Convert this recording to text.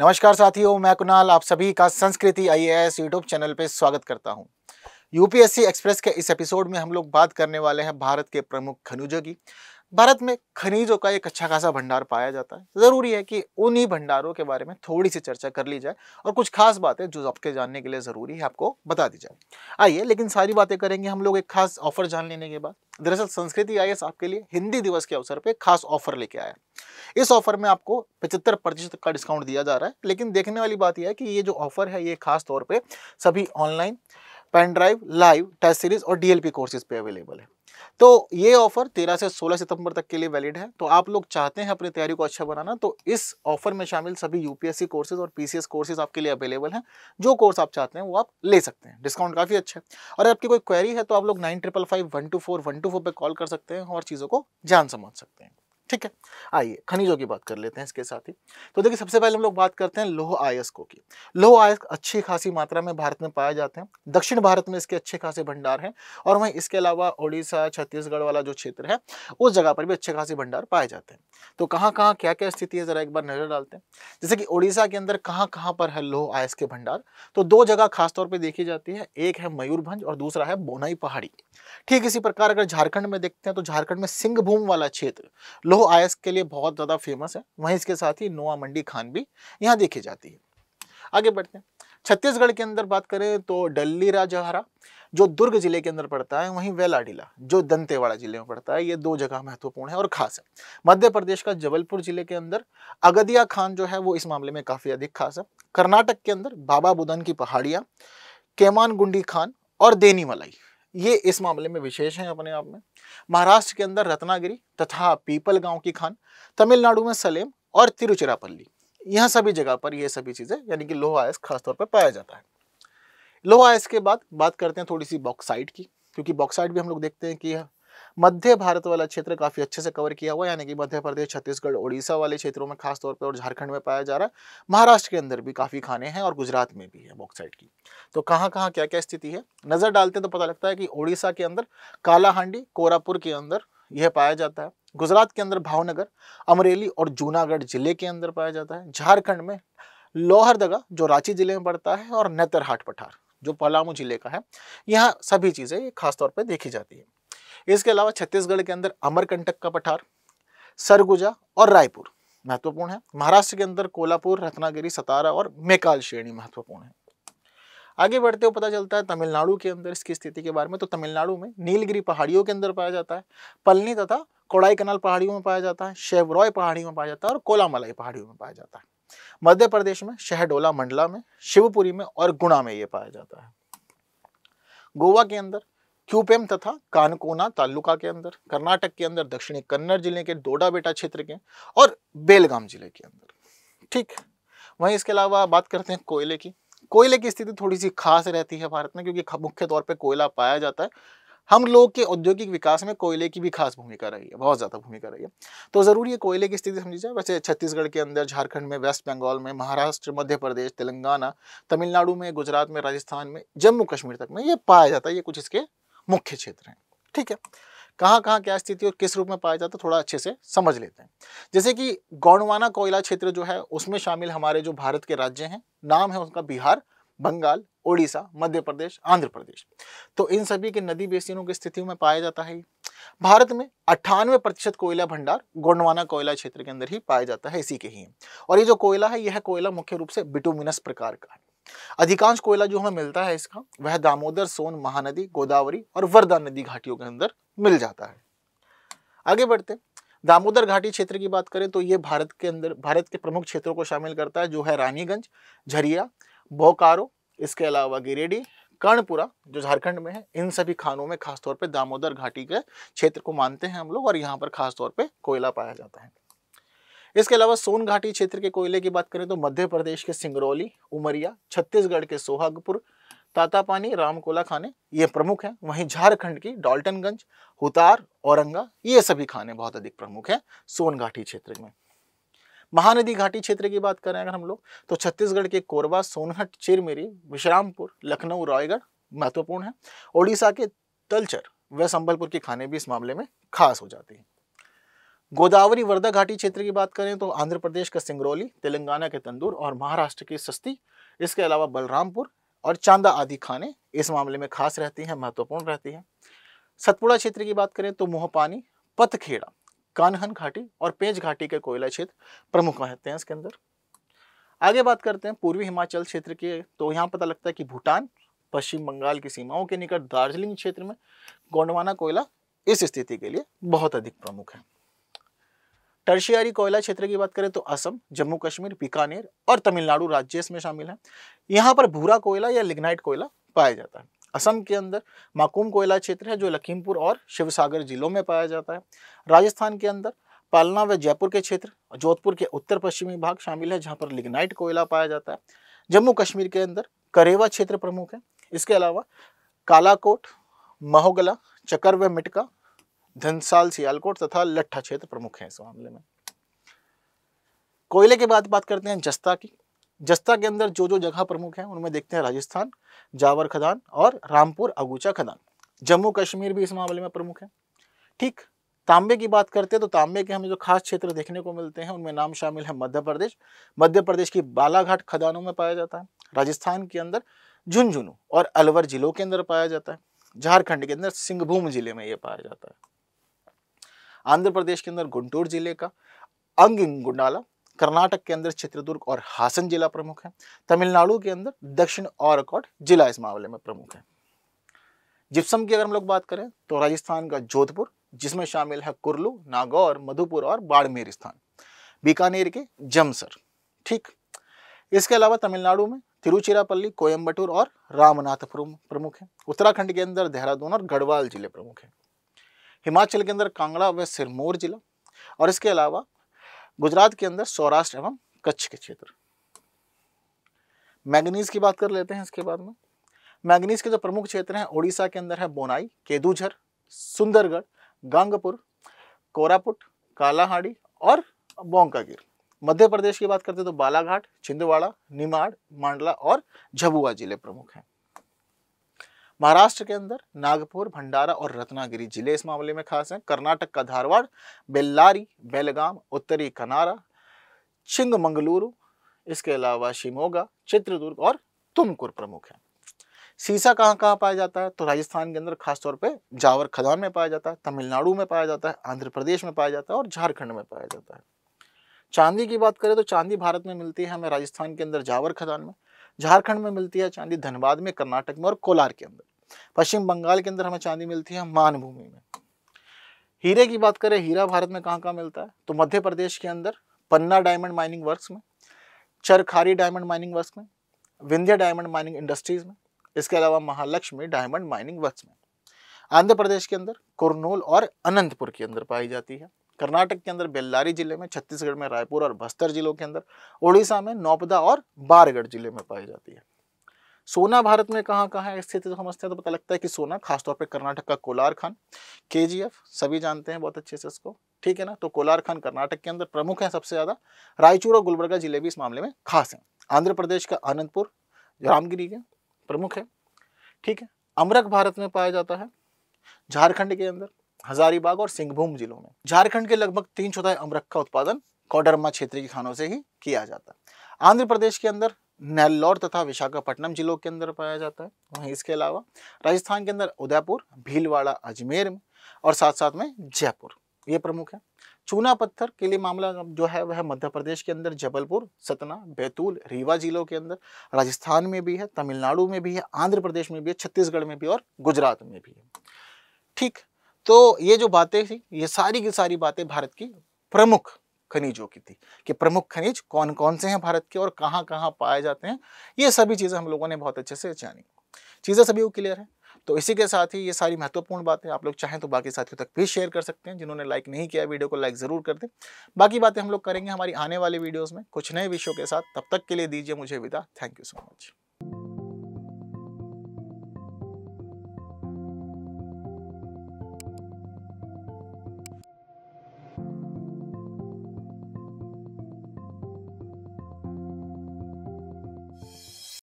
नमस्कार साथियों मैं कुणाल आप सभी का संस्कृति आईएएस यूट्यूब चैनल पर स्वागत करता हूं यूपीएससी एक्सप्रेस के इस एपिसोड में हम लोग बात करने वाले हैं भारत के प्रमुख खनुजों की भारत में खनिजों का एक अच्छा खासा भंडार पाया जाता है ज़रूरी है कि उन्हीं भंडारों के बारे में थोड़ी सी चर्चा कर ली जाए और कुछ खास बातें जो आपके जानने के लिए ज़रूरी है आपको बता दी जाए आइए लेकिन सारी बातें करेंगे हम लोग एक खास ऑफर जान लेने के बाद दरअसल संस्कृति आई आपके लिए हिंदी दिवस के अवसर पर खास ऑफर लेके आया इस ऑफर में आपको पचहत्तर प्रतिशत का डिस्काउंट दिया जा रहा है लेकिन देखने वाली बात यह है कि ये जो ऑफर है ये खास तौर पर सभी online pen drive live test series और डीएलपी कोर्सेज पे अवेलेबल है तो ये ऑफर 13 से 16 सितंबर तक के लिए वैलिड है तो आप लोग चाहते हैं अपनी तैयारी को अच्छा बनाना तो इस ऑफर में शामिल सभी यूपीएससी कोर्सेज और पीसीएस कोर्सेज आपके लिए अवेलेबल हैं जो कोर्स आप चाहते हैं वो आप ले सकते हैं डिस्काउंट काफ़ी अच्छा है और आपकी कोई क्वेरी है तो आप लोग nine triple five one two four one two four पर कॉल कर सकते हैं और चीज़ों को जान समझ सकते हैं ठीक है आइए खनिजों की बात कर लेते हैं इसके साथ ही तो देखिए सबसे पहले हम लोग बात करते हैं लोह आयस्कों की लोह आयस्क अच्छी खासी मात्रा में भारत में पाए जाते हैं दक्षिण भारत में इसके अच्छे खासे भंडार हैं और वहीं इसके अलावा ओडिशा छत्तीसगढ़ वाला जो क्षेत्र है उस जगह पर भी अच्छे खासे भंडार पाए जाते हैं तो कहाँ कहाँ क्या क्या स्थिति है ज़रा एक बार नज़र डालते हैं जैसे कि ओडिशा के अंदर कहाँ कहाँ पर है लोह आयस के भंडार तो दो जगह खासतौर पर देखी जाती है एक है मयूरभंज और दूसरा है बोनाई पहाड़ी ठीक इसी प्रकार अगर झारखंड में देखते हैं तो झारखंड में सिंहभूम वाला क्षेत्र लोह लघु आयस के लिए बहुत ज़्यादा फेमस है वहीं इसके साथ ही नोआ मंडी खान भी यहाँ देखी जाती है आगे बढ़ते हैं छत्तीसगढ़ के अंदर बात करें तो डल्ली राजहरा जो दुर्ग जिले के अंदर पड़ता है वहीं वेलाडीला जो दंतेवाड़ा जिले में पड़ता है ये दो जगह महत्वपूर्ण है और खास है मध्य प्रदेश का जबलपुर जिले के अंदर अगदिया खान जो है वो इस मामले में काफ़ी अधिक खास है कर्नाटक के अंदर बाबा बुदन की पहाड़ियाँ केमान गुंडी खान और देनी मलाई ये इस मामले में विशेष हैं अपने आप में महाराष्ट्र के अंदर रत्नागिरी तथा पीपल गांव की खान तमिलनाडु में सलेम और तिरुचिरापल्ली यहाँ सभी जगह पर ये सभी चीज़ें यानी कि लोहा आयस खासतौर पर पाया जाता है लोहा आयस के बाद बात करते हैं थोड़ी सी बॉक्साइट की क्योंकि बॉक्साइट भी हम लोग देखते हैं कि मध्य भारत वाला क्षेत्र काफ़ी अच्छे से कवर किया हुआ यानी कि मध्य प्रदेश छत्तीसगढ़ उड़ीसा वाले क्षेत्रों में खासतौर पर और झारखंड में पाया जा रहा है महाराष्ट्र के अंदर भी काफ़ी खाने हैं और गुजरात में भी है बॉक्साइड की तो कहाँ कहाँ क्या क्या स्थिति है नज़र डालते हैं तो पता लगता है कि उड़ीसा के अंदर कालाहांडी कोरापुर के अंदर यह पाया जाता है गुजरात के अंदर भावनगर अमरेली और जूनागढ़ जिले के अंदर पाया जाता है झारखंड में लोहरदगा जो रांची जिले में पड़ता है और नेतरहाट पठार जो पलामू जिले का है यहाँ सभी चीज़ें खासतौर पर देखी जाती है इसके अलावा छत्तीसगढ़ के अंदर अमरकंटक का पठार सरगुजा और रायपुर महत्वपूर्ण है महाराष्ट्र के अंदर कोल्हापुर रत्नागिरी सतारा और मेकाल श्रेणी महत्वपूर्ण है आगे बढ़ते हुए पता चलता है तमिलनाडु के अंदर इसकी स्थिति के बारे में तो तमिलनाडु में नीलगिरी पहाड़ियों के अंदर पाया जाता है पलनी तथा कोड़ाई कनाल पहाड़ियों में पाया जाता है शेवरॉय पहाड़ियों में पाया जाता है और कोलामलाई पहाड़ियों में पाया जाता है मध्य प्रदेश में शहडोला मंडला में शिवपुरी में और गुणा में ये पाया जाता है गोवा के अंदर क्यूपेम तथा कानकोना तालुका के अंदर कर्नाटक के अंदर दक्षिणी कन्नड़ जिले के डोडा बेटा क्षेत्र के और बेलगाम जिले के अंदर ठीक वहीं इसके अलावा बात करते हैं कोयले की कोयले की स्थिति थोड़ी सी खास रहती है भारत में क्योंकि मुख्य तौर पर कोयला पाया जाता है हम लोग के औद्योगिक विकास में कोयले की भी खास भूमिका रही है बहुत ज़्यादा भूमिका रही है तो ज़रूरी है कोयले की स्थिति समझी जाए वैसे छत्तीसगढ़ के अंदर झारखंड में वेस्ट बंगाल में महाराष्ट्र मध्य प्रदेश तेलंगाना तमिलनाडु में गुजरात में राजस्थान में जम्मू कश्मीर तक में ये पाया जाता है ये कुछ इसके मुख्य क्षेत्र हैं ठीक है कहाँ कहाँ क्या स्थिति और किस रूप में पाया जाता है थोड़ा अच्छे से समझ लेते हैं जैसे कि गौंडवाना कोयला क्षेत्र जो है उसमें शामिल हमारे जो भारत के राज्य हैं नाम है उनका बिहार बंगाल उड़ीसा मध्य प्रदेश आंध्र प्रदेश तो इन सभी के नदी बेसिनों की स्थितियों में पाया जाता है भारत में अट्ठानवे प्रतिशत कोयला भंडार गोंडवाना कोयला क्षेत्र के अंदर ही पाया जाता है इसी के ही और ये जो कोयला है यह कोयला मुख्य रूप से बिटोमिनस प्रकार का है अधिकांश कोयला जो हमें मिलता है इसका वह दामोदर सोन महानदी गोदावरी और वर्धा नदी घाटियों के अंदर मिल जाता है आगे बढ़ते दामोदर घाटी क्षेत्र की बात करें तो ये भारत के अंदर भारत के प्रमुख क्षेत्रों को शामिल करता है जो है रानीगंज झरिया बोकारो इसके अलावा गिरेडी कर्णपुरा जो झारखंड में है इन सभी खानों में खासतौर पर दामोदर घाटी के क्षेत्र को मानते हैं हम लोग और यहाँ पर खासतौर पर कोयला पाया जाता है इसके अलावा सोन घाटी क्षेत्र के कोयले की बात करें तो मध्य प्रदेश के सिंगरौली उमरिया छत्तीसगढ़ के सोहागपुर तातापानी रामकोला खाने ये प्रमुख हैं वहीं झारखंड की डाल्टनगंज हुतार औरंगा ये सभी खाने बहुत अधिक प्रमुख हैं सोन घाटी क्षेत्र में महानदी घाटी क्षेत्र की बात करें अगर हम लोग तो छत्तीसगढ़ के कोरबा सोनहट चिरमिरी विश्रामपुर लखनऊ रायगढ़ महत्वपूर्ण है ओडिशा के तलचर व संबलपुर के खाने भी इस मामले में खास हो जाते हैं गोदावरी वर्धा घाटी क्षेत्र की बात करें तो आंध्र प्रदेश का सिंगरौली तेलंगाना के तंदूर और महाराष्ट्र की सस्ती इसके अलावा बलरामपुर और चांदा आदि खाने इस मामले में खास रहती हैं महत्वपूर्ण रहती हैं सतपुड़ा क्षेत्र की बात करें तो मोहपानी पतखेड़ा कानहन घाटी और पेंच घाटी के कोयला क्षेत्र प्रमुख रहते हैं इसके अंदर आगे बात करते हैं पूर्वी हिमाचल क्षेत्र के तो यहाँ पता लगता है कि भूटान पश्चिम बंगाल की सीमाओं के निकट दार्जिलिंग क्षेत्र में गोंडवाना कोयला इस स्थिति के लिए बहुत अधिक प्रमुख है टर्शियारी कोयला क्षेत्र की बात करें तो असम जम्मू कश्मीर बीकानेर और तमिलनाडु राज्य इसमें शामिल है यहाँ पर भूरा कोयला या लिग्नाइट कोयला पाया जाता है असम के अंदर माकूम कोयला क्षेत्र है जो लखीमपुर और शिवसागर जिलों में पाया जाता है राजस्थान के अंदर पालना व जयपुर के क्षेत्र जोधपुर के उत्तर पश्चिमी भाग शामिल है जहाँ पर लिग्नाइट कोयला पाया जाता है जम्मू कश्मीर के अंदर करेवा क्षेत्र प्रमुख है इसके अलावा कालाकोट महोगला चकर व मिटका धनसाल सियालकोट तथा लट्ठा क्षेत्र प्रमुख हैं इस मामले में कोयले के बाद बात करते हैं जस्ता की जस्ता के अंदर जो जो जगह प्रमुख हैं उनमें देखते हैं राजस्थान जावर खदान और रामपुर अगूचा खदान जम्मू कश्मीर भी इस मामले में प्रमुख है ठीक तांबे की बात करते हैं तो तांबे के हमें जो खास क्षेत्र देखने को मिलते हैं उनमें नाम शामिल है मध्य प्रदेश मध्य प्रदेश की बालाघाट खदानों में पाया जाता है राजस्थान के अंदर झुंझुनू और अलवर जिलों के अंदर पाया जाता है झारखंड के अंदर सिंहभूम जिले में यह पाया जाता है आंध्र प्रदेश के अंदर गुंटूर जिले का अंग गुंडाला कर्नाटक के अंदर चित्रदुर्ग और हासन जिला प्रमुख है तमिलनाडु के अंदर दक्षिण और जिला इस मामले में प्रमुख है जिप्सम की अगर हम लोग बात करें तो राजस्थान का जोधपुर जिसमें शामिल है कुरलू नागौर मधुपुर और बाड़मेर स्थान बीकानेर के जमसर ठीक इसके अलावा तमिलनाडु में तिरुचिरापल्ली कोयम्बटूर और रामनाथपुरम प्रमुख है उत्तराखंड के अंदर देहरादून और गढ़वाल जिले प्रमुख है हिमाचल के अंदर कांगड़ा व सिरमौर जिला और इसके अलावा गुजरात के अंदर सौराष्ट्र एवं कच्छ के क्षेत्र मैगनीज की बात कर लेते हैं इसके बाद में मैगनीज के जो प्रमुख क्षेत्र हैं ओडिशा के अंदर है बोनाई केदूझर सुंदरगढ़ गंगपुर कोरापुट कालाहाड़ी और बोंकागिर मध्य प्रदेश की बात करते हैं तो बालाघाट छिंदवाड़ा निमाड़ मांडला और झबुआ जिले प्रमुख हैं महाराष्ट्र के अंदर नागपुर भंडारा और रत्नागिरी जिले इस मामले में खास हैं कर्नाटक का धारवाड़ बेल्लारी बेलगाम उत्तरी कनारा चिंगमंगलुरु इसके अलावा शिमोगा चित्रदुर्ग और तुमकुर प्रमुख है सीसा कहाँ कहाँ पाया जाता है तो राजस्थान के अंदर खासतौर पर जावर खदान में पाया जाता है तमिलनाडु में पाया जाता है आंध्र प्रदेश में पाया जाता है और झारखंड में पाया जाता है चांदी की बात करें तो चांदी भारत में मिलती है हमें राजस्थान के अंदर जावर खदान में झारखंड में मिलती है चांदी धनबाद में कर्नाटक में और कोलार के अंदर पश्चिम बंगाल के अंदर हमें चांदी मिलती है मानभूमि में हीरे की बात करें हीरा भारत में कहाँ कहाँ मिलता है तो मध्य प्रदेश के अंदर पन्ना डायमंड माइनिंग वर्क्स में चरखारी डायमंड माइनिंग वर्क्स में विंध्य डायमंड माइनिंग इंडस्ट्रीज में इसके अलावा महालक्ष्मी डायमंड माइनिंग वर्क्स में आंध्र प्रदेश के अंदर कुरनूल और अनंतपुर के अंदर पाई जाती है कर्नाटक के अंदर बेल्लारी जिले में छत्तीसगढ़ में रायपुर और बस्तर जिलों के अंदर उड़ीसा में नौपदा और बारगढ़ जिले में पाई जाती है सोना भारत में कहाँ कहाँ स्थित तो समझते हैं तो पता लगता है कि सोना खासतौर पर कर्नाटक का कोलार खान के सभी जानते हैं बहुत अच्छे से इसको ठीक है ना तो कोलार खान कर्नाटक के अंदर प्रमुख हैं सबसे ज़्यादा रायचूर और गुलबर्गा जिले भी इस मामले में खास हैं आंध्र प्रदेश का अनंतपुर रामगिरी के प्रमुख है ठीक है अमरक भारत में पाया जाता है झारखंड के अंदर हजारीबाग और सिंहभूम जिलों में झारखंड के लगभग तीन चौथाई अमरख का उत्पादन कोडरमा क्षेत्र के खानों से ही किया जाता है आंध्र प्रदेश के अंदर नेल्लौर तथा विशाखापट्टनम जिलों के अंदर पाया जाता है वहीं इसके अलावा राजस्थान के अंदर उदयपुर भीलवाड़ा अजमेर में और साथ साथ में जयपुर ये प्रमुख है चूना पत्थर के लिए मामला जो है वह मध्य प्रदेश के अंदर जबलपुर सतना बैतूल रीवा जिलों के अंदर राजस्थान में भी है तमिलनाडु में भी है आंध्र प्रदेश में भी है छत्तीसगढ़ में भी और गुजरात में भी है ठीक तो ये जो बातें थी ये सारी की सारी बातें भारत की प्रमुख खनिजों की थी कि प्रमुख खनिज कौन कौन से हैं भारत के और कहाँ कहाँ पाए जाते हैं ये सभी चीज़ें हम लोगों ने बहुत अच्छे से जानी चीज़ें सभी को क्लियर है तो इसी के साथ ही ये सारी महत्वपूर्ण बातें आप लोग चाहें तो बाकी साथियों तक भी शेयर कर सकते हैं जिन्होंने लाइक नहीं किया वीडियो को लाइक ज़रूर कर दें बाकी बातें हम लोग करेंगे हमारी आने वाले वीडियोज़ में कुछ नए विषयों के साथ तब तक के लिए दीजिए मुझे विदा थैंक यू सो मच